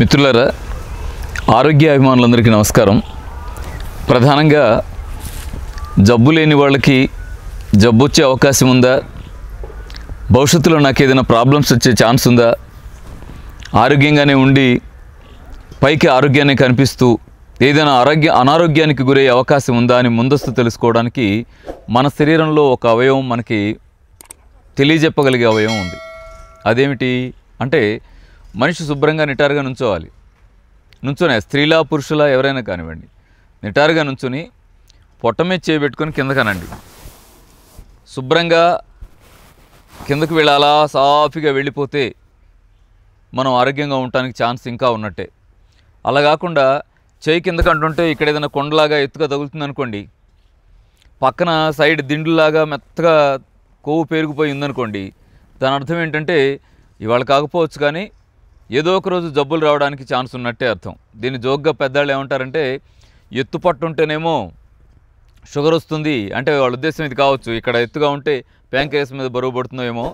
మిత్రులరా ఆరోగ్య అభిమానులందరికీ నమస్కారం ప్రధానంగా జబ్బు లేని వాళ్ళకి జబ్బు వచ్చే అవకాశం ఉందా భవిష్యత్తులో నాకు ఏదైనా ప్రాబ్లమ్స్ వచ్చే ఛాన్స్ ఉందా ఆరోగ్యంగానే ఉండి పైకి ఆరోగ్యాన్ని కనిపిస్తూ ఏదైనా ఆరోగ్య అనారోగ్యానికి గురయ్యే అవకాశం ఉందా అని ముందస్తు తెలుసుకోవడానికి మన శరీరంలో ఒక అవయవం మనకి తెలియజెప్పగలిగే అవయవం ఉంది అదేమిటి అంటే మనిషి శుభ్రంగా నిటారుగా నుంచోవాలి నుంచుని స్త్రీలా పురుషులా ఎవరైనా కానివ్వండి నిటారుగా నుంచుని పొట్ట మీద చేయబెట్టుకొని కింద కనండి శుభ్రంగా కిందకు వెళ్ళాలా సాఫీగా వెళ్ళిపోతే మనం ఆరోగ్యంగా ఉండటానికి ఛాన్స్ ఇంకా ఉన్నట్టే అలా కాకుండా చేయి కిందకు అంటుంటే ఇక్కడ ఏదైనా కొండలాగా ఎత్తుగా తగులుతుంది అనుకోండి పక్కన సైడ్ దిండులాగా మెత్తగా కొవ్వు పేరుకుపోయి ఉందనుకోండి దాని అర్థం ఏంటంటే ఇవాళ కాకపోవచ్చు కానీ ఏదో ఒక రోజు జబ్బులు రావడానికి ఛాన్స్ ఉన్నట్టే అర్థం దీన్ని జోక్గా పెద్దవాళ్ళు ఏమంటారంటే ఎత్తు పట్టుంటేనేమో షుగర్ వస్తుంది అంటే వాళ్ళ ఉద్దేశం ఇది కావచ్చు ఇక్కడ ఎత్తుగా ఉంటే ప్యాంకేస్ మీద బరువు పడుతుందేమో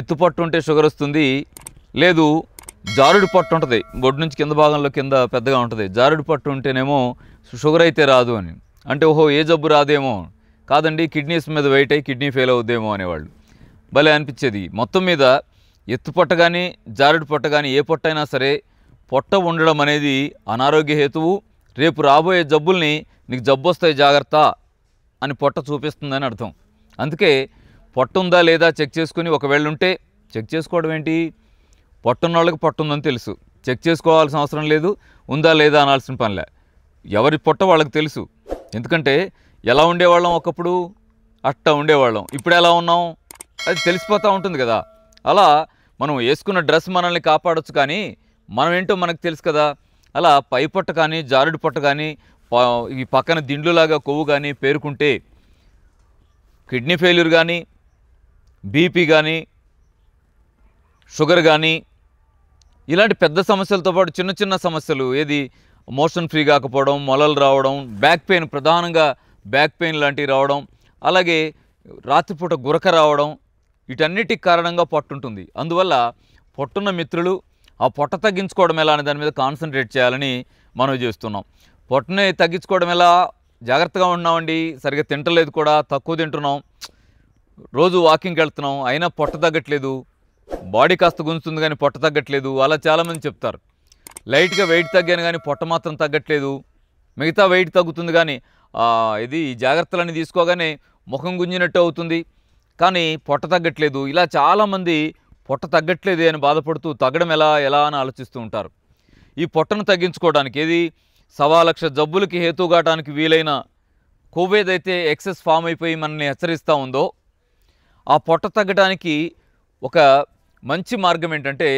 ఎత్తు పట్టు ఉంటే షుగర్ వస్తుంది లేదు జారుడు పట్టు ఉంటుంది బొడ్డు నుంచి కింద భాగంలో కింద పెద్దగా ఉంటుంది జారుడు పట్టు ఉంటేనేమో షుగర్ అయితే రాదు అని అంటే ఓహో ఏ జబ్బు రాదేమో కాదండి కిడ్నీస్ మీద వెయిట్ అయ్యి కిడ్నీ ఫెయిల్ అవుద్దేమో అనేవాళ్ళు భలే అనిపించేది మొత్తం మీద ఎత్తు పొట్ట కానీ జారుడు పొట్ట కానీ ఏ పొట్ట అయినా సరే పొట్ట ఉండడం అనేది అనారోగ్య హేతువు రేపు రాబోయే జబ్బుల్ని నీకు జబ్బు వస్తాయి జాగ్రత్త అని పొట్ట చూపిస్తుందని అర్థం అందుకే పొట్ట ఉందా లేదా చెక్ చేసుకుని ఒకవేళ ఉంటే చెక్ చేసుకోవడం ఏంటి పొట్టున్న వాళ్ళకి పొట్ట ఉందని తెలుసు చెక్ చేసుకోవాల్సిన అవసరం లేదు ఉందా లేదా అనాల్సిన పనిలే ఎవరి పొట్ట వాళ్ళకి తెలుసు ఎందుకంటే ఎలా ఉండేవాళ్ళం ఒకప్పుడు అట్ట ఉండేవాళ్ళం ఇప్పుడు ఎలా ఉన్నాం అది తెలిసిపోతూ ఉంటుంది కదా అలా మనం వేసుకున్న డ్రెస్ మనల్ని కాపాడచ్చు కానీ మనం ఏంటో మనకు తెలుసు కదా అలా పై పొట్ట కానీ జారుడు పొట్ట కానీ ఈ పక్కన దిండ్లులాగా కొవ్వు కానీ పేరుకుంటే కిడ్నీ ఫెయిల్యూర్ కానీ బీపీ కానీ షుగర్ కానీ ఇలాంటి పెద్ద సమస్యలతో పాటు చిన్న చిన్న సమస్యలు ఏది మోషన్ ఫ్రీ కాకపోవడం మొలలు రావడం బ్యాక్ పెయిన్ ప్రధానంగా బ్యాక్ పెయిన్ లాంటివి రావడం అలాగే రాత్రిపూట గురక రావడం వీటన్నిటికి కారణంగా పొట్టుంటుంది అందువల్ల పొట్టున్న మిత్రులు ఆ పొట్ట తగ్గించుకోవడం ఎలా అనే దాని మీద కాన్సన్ట్రేట్ చేయాలని మనం చేస్తున్నాం పొట్టని తగ్గించుకోవడం ఎలా జాగ్రత్తగా ఉన్నామండి సరిగ్గా తింటలేదు కూడా తక్కువ తింటున్నాం రోజు వాకింగ్కి వెళ్తున్నాం అయినా పొట్ట తగ్గట్లేదు బాడీ కాస్త గుంజుతుంది కానీ పొట్ట తగ్గట్లేదు అలా చాలామంది చెప్తారు లైట్గా వెయిట్ తగ్గాను కానీ పొట్ట మాత్రం తగ్గట్లేదు మిగతా వెయిట్ తగ్గుతుంది కానీ ఇది జాగ్రత్తలన్నీ తీసుకోగానే ముఖం గుంజినట్టు అవుతుంది కానీ పొట్ట తగ్గట్లేదు ఇలా చాలామంది పొట్ట తగ్గట్లేదు అని బాధపడుతూ తగ్గడం ఎలా ఎలా అని ఆలోచిస్తూ ఉంటారు ఈ పొట్టను తగ్గించుకోవడానికి ఏది సవా లక్ష జబ్బులకి హేతుగాటానికి వీలైన కోవేదైతే ఎక్సెస్ ఫామ్ అయిపోయి మనల్ని హెచ్చరిస్తూ ఉందో ఆ పొట్ట తగ్గడానికి ఒక మంచి మార్గం ఏంటంటే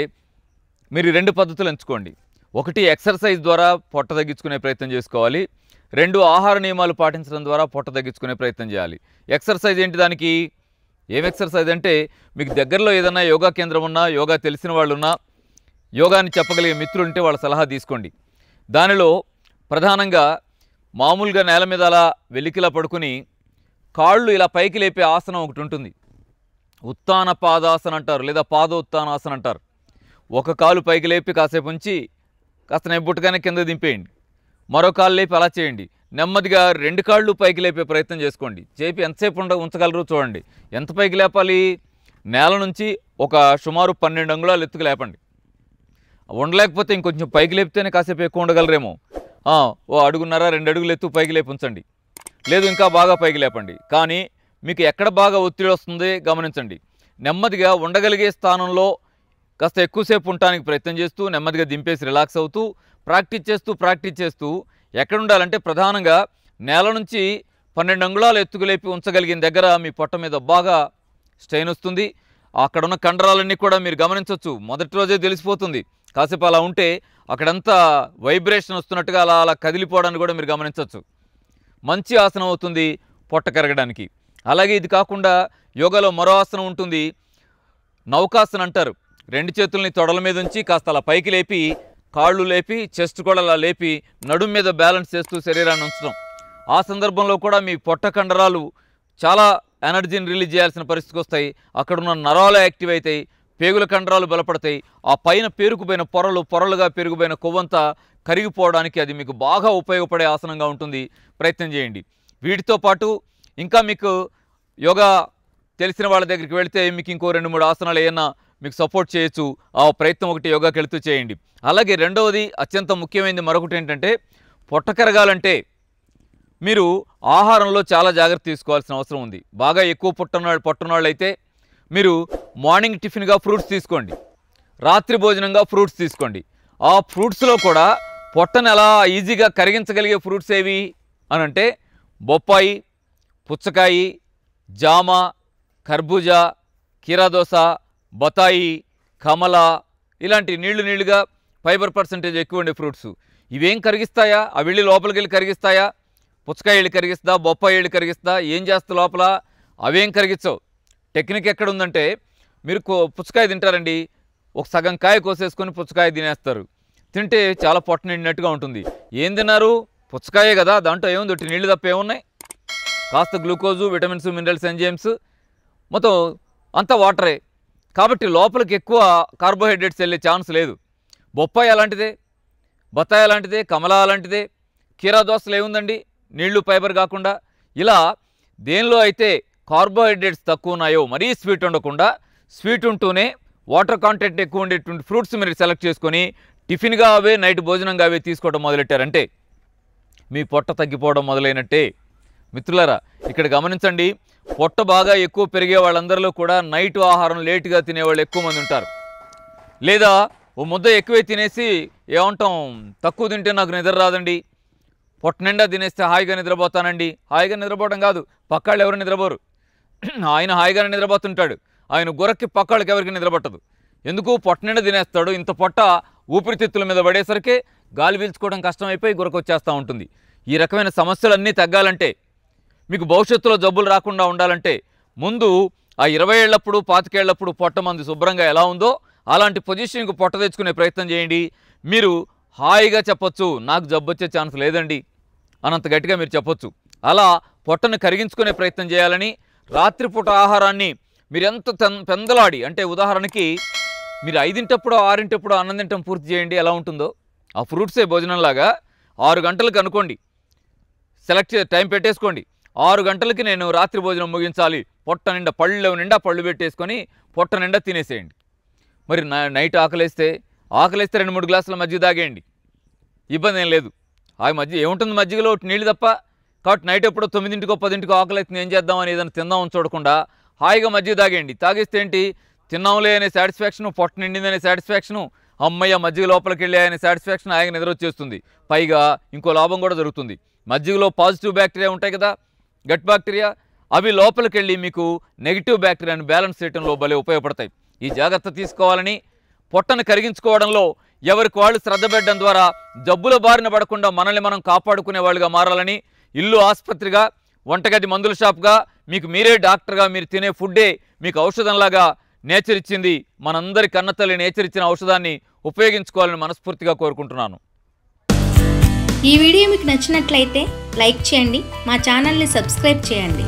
మీరు రెండు పద్ధతులు ఎంచుకోండి ఒకటి ఎక్సర్సైజ్ ద్వారా పొట్ట తగ్గించుకునే ప్రయత్నం చేసుకోవాలి రెండు ఆహార నియమాలు పాటించడం ద్వారా పొట్ట తగ్గించుకునే ప్రయత్నం చేయాలి ఎక్సర్సైజ్ ఏంటి దానికి ఏం ఎక్సర్సైజ్ అంటే మీకు దగ్గరలో ఏదైనా యోగా కేంద్రం ఉన్నా యోగా తెలిసిన వాళ్ళు ఉన్నా యోగాని చెప్పగలిగే మిత్రులు ఉంటే వాళ్ళ సలహా తీసుకోండి దానిలో ప్రధానంగా మామూలుగా నేల మీద అలా వెలికిలా పడుకుని కాళ్ళు ఇలా పైకి లేపే ఆసనం ఒకటి ఉంటుంది ఉత్తాన పాదాసనం అంటారు లేదా పాదోత్తానాసన అంటారు ఒక కాలు పైకి లేపి కాసేపు ఉంచి కాస్త నెబ్బుట్టుగానే కింద దింపేయండి మరో కాళ్ళు లేపి అలా చేయండి నెమ్మదిగా రెండు కాళ్ళు పైకి లేపే ప్రయత్నం చేసుకోండి చేపి ఎంతసేపు ఉండ ఉంచగలరు చూడండి ఎంత పైకి లేపాలి నేల నుంచి ఒక సుమారు పన్నెండు అంగుళాలు ఎత్తుకు లేపండి ఉండలేకపోతే ఇంకొంచెం పైకి లేపితేనే కాసేపు ఎక్కువ ఉండగలరేమో ఓ అడుగున్నర రెండు అడుగులు ఎత్తు పైకి లేపించండి ఉంచండి లేదు ఇంకా బాగా పైకి లేపండి కానీ మీకు ఎక్కడ బాగా ఒత్తిడి వస్తుంది గమనించండి నెమ్మదిగా ఉండగలిగే స్థానంలో కాస్త ఎక్కువసేపు ఉండటానికి ప్రయత్నం చేస్తూ నెమ్మదిగా దింపేసి రిలాక్స్ అవుతూ ప్రాక్టీస్ చేస్తూ ప్రాక్టీస్ చేస్తూ ఎక్కడుండాలంటే ప్రధానంగా నేల నుంచి పన్నెండు అంగుళాలు ఎత్తుకులేపి ఉంచగలిగిన దగ్గర మీ పొట్ట మీద బాగా స్ట్రెయిన్ వస్తుంది అక్కడున్న కండరాలన్నీ కూడా మీరు గమనించవచ్చు మొదటి రోజే తెలిసిపోతుంది కాసేపు అలా ఉంటే అక్కడంతా వైబ్రేషన్ వస్తున్నట్టుగా అలా అలా కదిలిపోవడానికి కూడా మీరు గమనించవచ్చు మంచి ఆసనం అవుతుంది పొట్ట కరగడానికి అలాగే ఇది కాకుండా యోగాలో మరో ఆసనం ఉంటుంది నౌకాసనం అంటారు రెండు చేతుల్ని తొడల మీద ఉంచి కాస్త అలా పైకి లేపి కాళ్ళు లేపి చెస్ట్ కూడా అలా లేపి నడుం మీద బ్యాలెన్స్ చేస్తూ శరీరాన్ని ఉంచడం ఆ సందర్భంలో కూడా మీ పొట్ట కండరాలు చాలా ఎనర్జీని రిలీజ్ చేయాల్సిన పరిస్థితికి వస్తాయి అక్కడున్న నరాలు యాక్టివ్ అవుతాయి పేగుల కండరాలు బలపడతాయి ఆ పైన పేరుకుపోయిన పొరలు పొరలుగా పెరిగిపోయిన కొవ్వంతా కరిగిపోవడానికి అది మీకు బాగా ఉపయోగపడే ఆసనంగా ఉంటుంది ప్రయత్నం చేయండి వీటితో పాటు ఇంకా మీకు యోగా తెలిసిన వాళ్ళ దగ్గరికి వెళితే మీకు ఇంకో రెండు మూడు ఆసనాలు ఏమైనా మీకు సపోర్ట్ చేయొచ్చు ఆ ప్రయత్నం ఒకటి యోగాకి వెళుతూ చేయండి అలాగే రెండవది అత్యంత ముఖ్యమైనది మరొకటి ఏంటంటే పొట్ట కరగాలంటే మీరు ఆహారంలో చాలా జాగ్రత్త తీసుకోవాల్సిన అవసరం ఉంది బాగా ఎక్కువ పొట్టనాళ్ళు పొట్టనాళ్ళు అయితే మీరు మార్నింగ్ టిఫిన్గా ఫ్రూట్స్ తీసుకోండి రాత్రి భోజనంగా ఫ్రూట్స్ తీసుకోండి ఆ ఫ్రూట్స్లో కూడా పొట్టను ఎలా ఈజీగా కరిగించగలిగే ఫ్రూట్స్ ఏవి అని అంటే బొప్పాయి పుచ్చకాయి జామ కర్బూజా కీరాదోస బతాయి కమల ఇలాంటి నీళ్లు నీళ్లుగా ఫైబర్ పర్సంటేజ్ ఎక్కువ ఉండే ఫ్రూట్స్ ఇవేం కరిగిస్తాయా ఆ వెళ్ళి లోపలికి వెళ్ళి కరిగిస్తాయా పుచ్చకాయలు కరిగిస్తా బొప్పాయిలు కరిగిస్తా ఏం చేస్తా లోపల అవేం కరిగించవు టెక్నిక్ ఎక్కడ ఉందంటే మీరు పుచ్చకాయ తింటారండి ఒక సగం కాయ కోసేసుకొని పుచ్చకాయ తినేస్తారు తింటే చాలా పొట్ట నిండినట్టుగా ఉంటుంది ఏం తిన్నారు పుచ్చకాయే కదా దాంట్లో ఏముంది ఒకటి నీళ్ళు తప్ప ఏమున్నాయి కాస్త గ్లూకోజు విటమిన్స్ మినరల్స్ ఎంజైమ్స్ మొత్తం అంతా వాటరే కాబట్టి లోపలికి ఎక్కువ కార్బోహైడ్రేట్స్ వెళ్ళే ఛాన్స్ లేదు బొప్పాయి అలాంటిదే బత్తాయి అలాంటిదే కమలా అలాంటిదే కీరా దోశలు ఏముందండి నీళ్లు ఫైబర్ కాకుండా ఇలా దేనిలో అయితే కార్బోహైడ్రేట్స్ తక్కువ ఉన్నాయో మరీ స్వీట్ ఉండకుండా స్వీట్ ఉంటూనే వాటర్ కాంటెంట్ ఎక్కువ ఉండేటువంటి ఫ్రూట్స్ మీరు సెలెక్ట్ చేసుకొని టిఫిన్గా అవే నైట్ భోజనంగా అవే తీసుకోవడం మొదలెట్టారంటే మీ పొట్ట తగ్గిపోవడం మొదలైనట్టే మిత్రులారా ఇక్కడ గమనించండి పొట్ట బాగా ఎక్కువ పెరిగే వాళ్ళందరిలో కూడా నైట్ ఆహారం లేటుగా తినేవాళ్ళు ఎక్కువ మంది ఉంటారు లేదా ఓ ముద్ద ఎక్కువే తినేసి ఏమంటాం తక్కువ తింటే నాకు నిద్ర రాదండి పొట్ట నిండా తినేస్తే హాయిగా నిద్రపోతానండి హాయిగా నిద్రపోవడం కాదు పక్కాళ్ళు ఎవరు నిద్రపోరు ఆయన హాయిగానే నిద్రపోతుంటాడు ఆయన గురక్కి పక్కాళ్ళకి ఎవరికి నిద్రపట్టదు ఎందుకు పొట్ట నిండా తినేస్తాడు ఇంత పొట్ట ఊపిరితిత్తుల మీద పడేసరికి గాలి పీల్చుకోవడం కష్టమైపోయి గురకొచ్చేస్తూ ఉంటుంది ఈ రకమైన సమస్యలన్నీ తగ్గాలంటే మీకు భవిష్యత్తులో జబ్బులు రాకుండా ఉండాలంటే ముందు ఆ ఇరవై ఏళ్ళప్పుడు పాతికేళ్లప్పుడు పొట్ట మంది శుభ్రంగా ఎలా ఉందో అలాంటి పొజిషన్కి పొట్ట తెచ్చుకునే ప్రయత్నం చేయండి మీరు హాయిగా చెప్పొచ్చు నాకు జబ్బు వచ్చే ఛాన్స్ లేదండి అనంత గట్టిగా మీరు చెప్పొచ్చు అలా పొట్టను కరిగించుకునే ప్రయత్నం చేయాలని రాత్రిపూట ఆహారాన్ని మీరు ఎంత పెందలాడి అంటే ఉదాహరణకి మీరు ఐదింటప్పుడు ఆరింటప్పుడు అన్నం తింటం పూర్తి చేయండి ఎలా ఉంటుందో ఆ ఫ్రూట్సే భోజనంలాగా ఆరు గంటలకు అనుకోండి సెలెక్ట్ టైం పెట్టేసుకోండి ఆరు గంటలకి నేను రాత్రి భోజనం ముగించాలి పొట్ట నిండా పళ్ళు నిండా పళ్ళు పెట్టేసుకొని పొట్ట నిండా తినేసేయండి మరి నైట్ ఆకలిస్తే ఆకలిస్తే రెండు మూడు గ్లాసుల మజ్జిగ తాగేయండి ఇబ్బంది ఏం లేదు ఆ మధ్య ఏముంటుంది మజ్జిగలో ఒకటి నీళ్ళు తప్ప కాబట్టి నైట్ ఎప్పుడో తొమ్మిదింటికో పదింటికో ఆకలి ఏం చేద్దామని ఏదైనా తిందామని చూడకుండా హాయిగా మజ్జిగ తాగేయండి తాగిస్తే ఏంటి తిన్నాంలే అనే సాటిస్ఫాక్షను పొట్ట నిండిందనే సాటిస్ఫాక్షను అమ్మయ్య మజ్జిగ లోపలికి వెళ్ళే అనే సాటిస్ఫాక్షన్ ఆయన నిద్ర వచ్చేస్తుంది పైగా ఇంకో లాభం కూడా జరుగుతుంది మజ్జిగలో పాజిటివ్ బ్యాక్టీరియా ఉంటాయి కదా గట్ బ్యాక్టీరియా అవి లోపలికి వెళ్ళి మీకు నెగిటివ్ బ్యాక్టీరియాను బ్యాలెన్స్ చేయడంలో భలే ఉపయోగపడతాయి ఈ జాగ్రత్త తీసుకోవాలని పొట్టను కరిగించుకోవడంలో ఎవరికి వాళ్ళు శ్రద్ధ పెట్టడం ద్వారా జబ్బుల బారిన పడకుండా మనల్ని మనం కాపాడుకునే వాళ్ళుగా మారాలని ఇల్లు ఆసుపత్రిగా వంటగది మందుల షాప్గా మీకు మీరే డాక్టర్గా మీరు తినే ఫుడ్డే మీకు ఔషధంలాగా నేచర్ ఇచ్చింది మనందరి కన్నతల్లి నేచర్ ఇచ్చిన ఔషధాన్ని ఉపయోగించుకోవాలని మనస్ఫూర్తిగా కోరుకుంటున్నాను ఈ వీడియో మీకు నచ్చినట్లయితే లైక్ చేయండి మా ఛానల్ని సబ్స్క్రైబ్ చేయండి